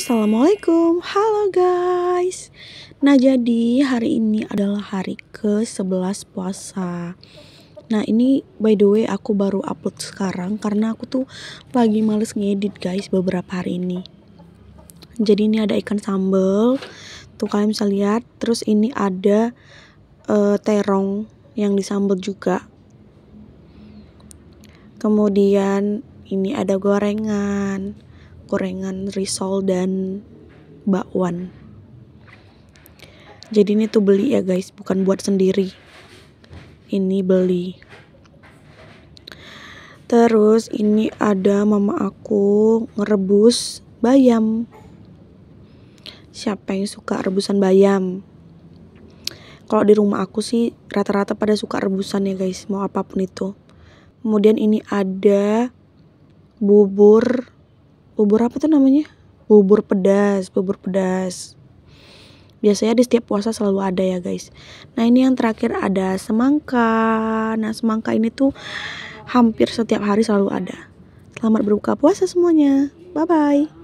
Assalamualaikum, halo guys Nah jadi hari ini adalah hari ke-11 puasa Nah ini by the way aku baru upload sekarang Karena aku tuh lagi males ngedit guys beberapa hari ini Jadi ini ada ikan sambal Tuh kalian bisa lihat Terus ini ada uh, terong yang disambal juga Kemudian ini ada gorengan gorengan risol dan bakwan jadi ini tuh beli ya guys bukan buat sendiri ini beli terus ini ada mama aku ngerebus bayam siapa yang suka rebusan bayam kalau di rumah aku sih rata-rata pada suka rebusan ya guys mau apapun itu kemudian ini ada bubur bubur apa tuh namanya bubur pedas bubur pedas biasanya di setiap puasa selalu ada ya guys nah ini yang terakhir ada semangka nah semangka ini tuh hampir setiap hari selalu ada selamat berbuka puasa semuanya bye bye